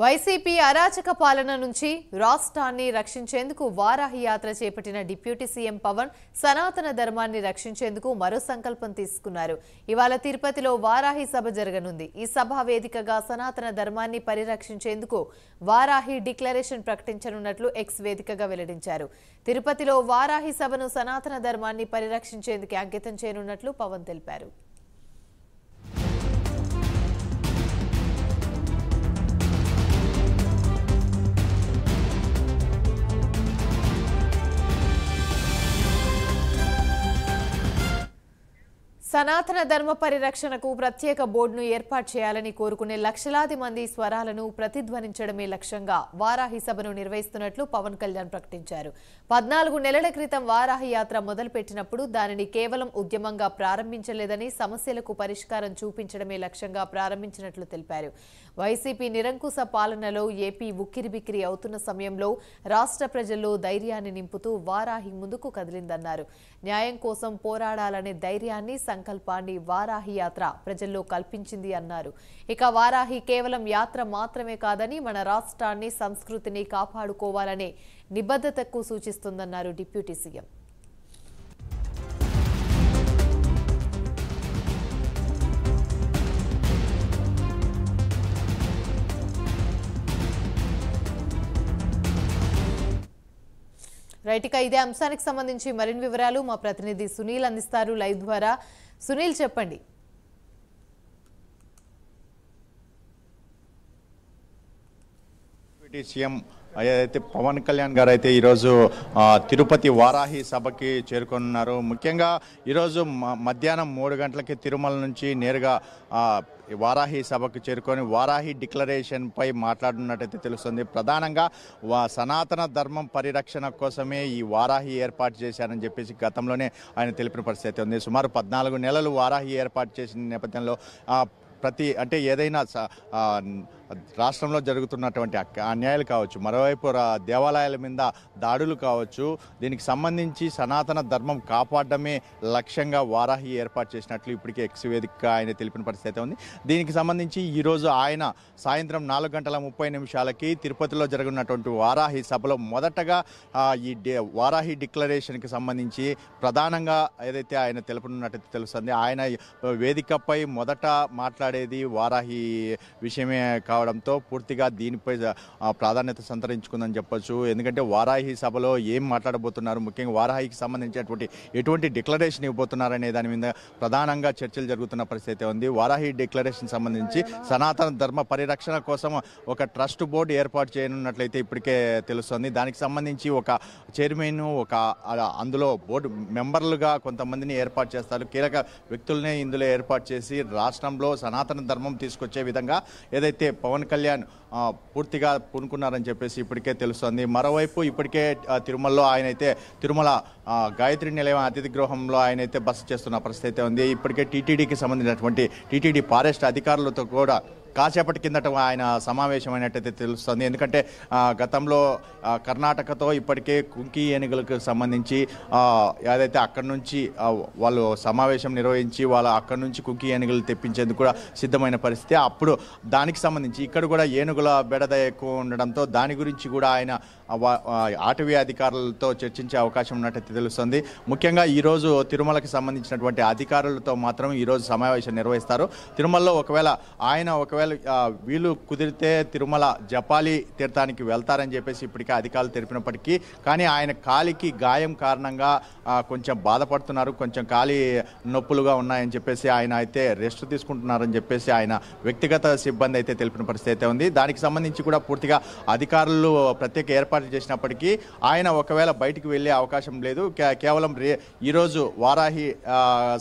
YCP అరాచక పాలన నుంచి రాష్ట్రాన్ని రక్షించేందుకు వారాహి యాత్ర చేపట్టిన డిప్యూటీ సీఎం పవన్ సనాతన ధర్మాన్ని రక్షించేందుకు మరో సంకల్పం తీసుకున్నారు ఇవాళ తిరుపతిలో వారాహి సభ జరగనుంది ఈ సభ వేదికగా సనాతన ధర్మాన్ని పరిరక్షించేందుకు వారాహి డిక్లరేషన్ ప్రకటించనున్నట్లు ఎక్స్ వేదికగా వెల్లడించారు తిరుపతిలో వారాహి సభను సనాతన ధర్మాన్ని పరిరక్షించేందుకు అంకితం చేయనున్నట్లు పవన్ తెలిపారు సనాతన ధర్మ పరిరక్షణకు ప్రత్యేక బోర్డును ఏర్పాటు చేయాలని కోరుకునే లక్షలాది మంది స్వరాలను ప్రతిధ్వనించడమే లక్ష్యంగా వారాహి సభను నిర్వహిస్తున్నట్లు పవన్ కళ్యాణ్ ప్రకటించారు పద్నాలుగు నెలల క్రితం వారాహి యాత్ర మొదలుపెట్టినప్పుడు దానిని కేవలం ఉద్యమంగా ప్రారంభించలేదని సమస్యలకు పరిష్కారం చూపించడమే లక్ష్యంగా ప్రారంభించినట్లు తెలిపారు వైసీపీ నిరంకుశ పాలనలో ఏపీ ఉక్కిరిబిక్కిరి అవుతున్న సమయంలో రాష్ట్ర ప్రజల్లో ధైర్యాన్ని నింపుతూ వారాహి ముందుకు కదిలిందన్నారు న్యాయం కోసం పోరాడాలనే ధైర్యాన్ని సంకల్పాన్ని వారాహి యాత్ర ప్రజల్లో కల్పించింది అన్నారు ఇక వారాహి కేవలం యాత్ర మాత్రమే కాదని మన రాష్ట్రాన్ని సంస్కృతిని కాపాడుకోవాలనే నిబద్ధతకు సూచిస్తుందన్నారు డిప్యూటీ సీఎం రైట్ ఇక ఇదే అంశానికి సంబంధించి మరిన్ని వివరాలు మా ప్రతినిధి సునీల్ అందిస్తారు లైవ్ ద్వారా సునీల్ చెప్పండి డిప్యూటీ సీఎం అయితే పవన్ కళ్యాణ్ గారు అయితే ఈరోజు తిరుపతి వారాహి సభకి చేరుకున్నారు ముఖ్యంగా ఈరోజు మధ్యాహ్నం మూడు గంటలకి తిరుమల నుంచి నేరుగా వారాహి సభకు చేరుకొని వారాహి డిక్లరేషన్పై మాట్లాడినట్టయితే తెలుస్తుంది ప్రధానంగా వా సనాతన ధర్మం పరిరక్షణ కోసమే ఈ వారాహి ఏర్పాటు చేశారని చెప్పేసి గతంలోనే ఆయన తెలిపిన పరిస్థితి ఉంది సుమారు పద్నాలుగు నెలలు వారాహి ఏర్పాటు చేసిన నేపథ్యంలో ప్రతి అంటే ఏదైనా రాష్ట్రంలో జరుగుతున్నటువంటి అన్యాయాలు కావచ్చు మరోవైపు దేవాలయాల మీద దాడులు కావచ్చు దీనికి సంబంధించి సనాతన ధర్మం కాపాడడమే లక్ష్యంగా వారాహి ఏర్పాటు చేసినట్లు ఇప్పటికే ఎక్స్ వేదిక ఆయన తెలిపిన పరిస్థితి ఉంది దీనికి సంబంధించి ఈరోజు ఆయన సాయంత్రం నాలుగు గంటల ముప్పై నిమిషాలకి తిరుపతిలో జరుగుతున్నటువంటి వారాహి సభలో మొదటగా ఈ డే వారాహి డిక్లరేషన్కి సంబంధించి ప్రధానంగా ఏదైతే ఆయన తెలుపనున్నట్టు తెలుస్తుంది ఆయన వేదికపై మొదట మాట్లాడేది వారాహి విషయమే కావచ్చు రావడంతో పూర్తిగా దీనిపై ప్రాధాన్యత సంతరించుకుందని చెప్పొచ్చు ఎందుకంటే వారాహి సభలో ఏం మాట్లాడబోతున్నారు ముఖ్యంగా వారాహికి సంబంధించినటువంటి ఎటువంటి డిక్లరేషన్ ఇవ్వబోతున్నారనే దాని మీద ప్రధానంగా చర్చలు జరుగుతున్న పరిస్థితి ఉంది వారాహి డిక్లరేషన్ సంబంధించి సనాతన ధర్మ పరిరక్షణ కోసం ఒక ట్రస్ట్ బోర్డు ఏర్పాటు చేయనున్నట్లయితే ఇప్పటికే తెలుస్తుంది దానికి సంబంధించి ఒక చైర్మన్ ఒక అందులో బోర్డు మెంబర్లుగా కొంతమందిని ఏర్పాటు చేస్తారు కీలక వ్యక్తులనే ఇందులో ఏర్పాటు చేసి రాష్ట్రంలో సనాతన ధర్మం తీసుకొచ్చే విధంగా ఏదైతే పవన్ కళ్యాణ్ పూర్తిగా పూనుకున్నారని చెప్పేసి ఇప్పటికే తెలుస్తోంది మరోవైపు ఇప్పటికే తిరుమలలో ఆయన అయితే తిరుమల గాయత్రి నిలయం అతిథి గృహంలో ఆయన అయితే బస చేస్తున్న పరిస్థితి అయితే ఉంది ఇప్పటికే టీటీడీకి సంబంధించినటువంటి టీటీడీ ఫారెస్ట్ అధికారులతో కూడా కాసేపటి కిందట ఆయన సమావేశమైనట్టయితే తెలుస్తుంది ఎందుకంటే గతంలో కర్ణాటకతో ఇప్పటికే కుంకి ఏనుగులకు సంబంధించి ఏదైతే అక్కడి నుంచి వాళ్ళు సమావేశం నిర్వహించి వాళ్ళు అక్కడి నుంచి కుంకి ఏనుగులు తెప్పించేందుకు కూడా సిద్ధమైన పరిస్థితి అప్పుడు దానికి సంబంధించి ఇక్కడ కూడా ఏనుగుల బెడద ఎక్కువ ఉండడంతో దాని గురించి కూడా ఆయన అటవీ అధికారులతో చర్చించే అవకాశం ఉన్నట్టయితే తెలుస్తుంది ముఖ్యంగా ఈరోజు తిరుమలకి సంబంధించినటువంటి అధికారులతో మాత్రం ఈరోజు సమావేశం నిర్వహిస్తారు తిరుమలలో ఒకవేళ ఆయన ఒకవేళ ఒకవేళ వీలు కుదిరితే తిరుమల జపాలి తీర్థానికి వెళ్తారని చెప్పేసి ఇప్పటికే అధికారులు తెలిపినప్పటికీ కానీ ఆయన కాలికి గాయం కారణంగా కొంచెం బాధపడుతున్నారు కొంచెం కాలి నొప్పులుగా ఉన్నాయని చెప్పేసి ఆయన అయితే రెస్ట్ తీసుకుంటున్నారని చెప్పేసి ఆయన వ్యక్తిగత సిబ్బంది అయితే తెలిపిన పరిస్థితి అయితే ఉంది దానికి సంబంధించి కూడా పూర్తిగా అధికారులు ప్రత్యేక ఏర్పాట్లు చేసినప్పటికీ ఆయన ఒకవేళ బయటికి వెళ్ళే అవకాశం లేదు కేవలం రే ఈరోజు వారాహి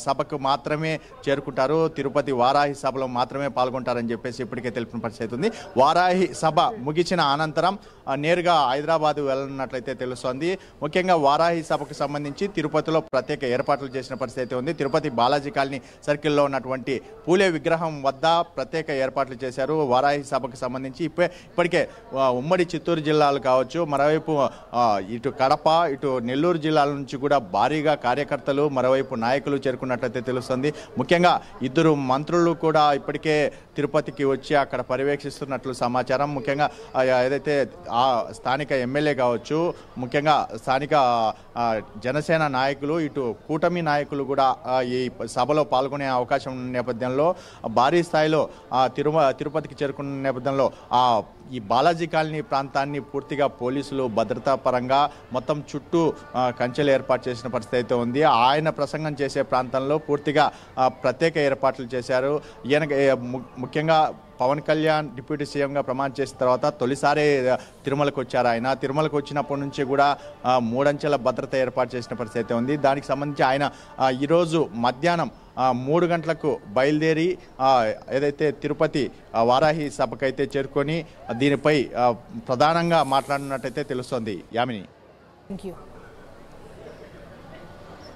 సభకు మాత్రమే చేరుకుంటారు తిరుపతి వారాహి సభలో మాత్రమే పాల్గొంటారని చెప్పేసి చెప్పేసి ఇప్పటికే తెలిపిన పరిస్థితి ఉంది వారాహి సభ ముగిసిన అనంతరం నేరుగా హైదరాబాద్ వెళ్ళనున్నట్లయితే తెలుస్తోంది ముఖ్యంగా వారాహి సభకు సంబంధించి తిరుపతిలో ప్రత్యేక ఏర్పాట్లు చేసిన పరిస్థితి ఉంది తిరుపతి బాలాజీ కాలనీ సర్కిల్లో ఉన్నటువంటి పూలే విగ్రహం వద్ద ప్రత్యేక ఏర్పాట్లు చేశారు వారాహి సభకు సంబంధించి ఇప్పే ఇప్పటికే ఉమ్మడి చిత్తూరు జిల్లాలు కావచ్చు మరోవైపు ఇటు కడప ఇటు నెల్లూరు జిల్లాల నుంచి కూడా భారీగా కార్యకర్తలు మరోవైపు నాయకులు చేరుకున్నట్లయితే తెలుస్తుంది ముఖ్యంగా ఇద్దరు మంత్రులు కూడా ఇప్పటికే తిరుపతికి గ్రామానికి వచ్చి అక్కడ పర్యవేక్షిస్తున్నట్లు సమాచారం ముఖ్యంగా ఏదైతే ఆ స్థానిక ఎమ్మెల్యే కావచ్చు ముఖ్యంగా స్థానిక జనసేన నాయకులు ఇటు కూటమి నాయకులు కూడా ఈ సభలో పాల్గొనే అవకాశం ఉన్న నేపథ్యంలో భారీ స్థాయిలో తిరుమ తిరుపతికి చేరుకున్న నేపథ్యంలో ఆ ఈ బాలాజీ కాలనీ ప్రాంతాన్ని పూర్తిగా పోలీసులు భద్రతా పరంగా మొత్తం చుట్టూ కంచెలు ఏర్పాటు చేసిన పరిస్థితి అయితే ఉంది ఆయన ప్రసంగం చేసే ప్రాంతంలో పూర్తిగా ప్రత్యేక ఏర్పాట్లు చేశారు ఈయన ముఖ్యంగా పవన్ కళ్యాణ్ డిప్యూటీ సీఎంగా ప్రమాణం చేసిన తర్వాత తొలిసారి తిరుమలకు వచ్చారు ఆయన తిరుమలకు వచ్చినప్పటి నుంచి కూడా మూడంచెల భద్రత ఏర్పాటు చేసిన పరిస్థితి ఉంది దానికి సంబంధించి ఆయన ఈరోజు మధ్యాహ్నం మూడు గంటలకు బయలుదేరి ఏదైతే తిరుపతి వారాహి సభకైతే చేరుకొని దీనిపై ప్రధానంగా మాట్లాడినట్టయితే తెలుస్తోంది యామిని థ్యాంక్ యూ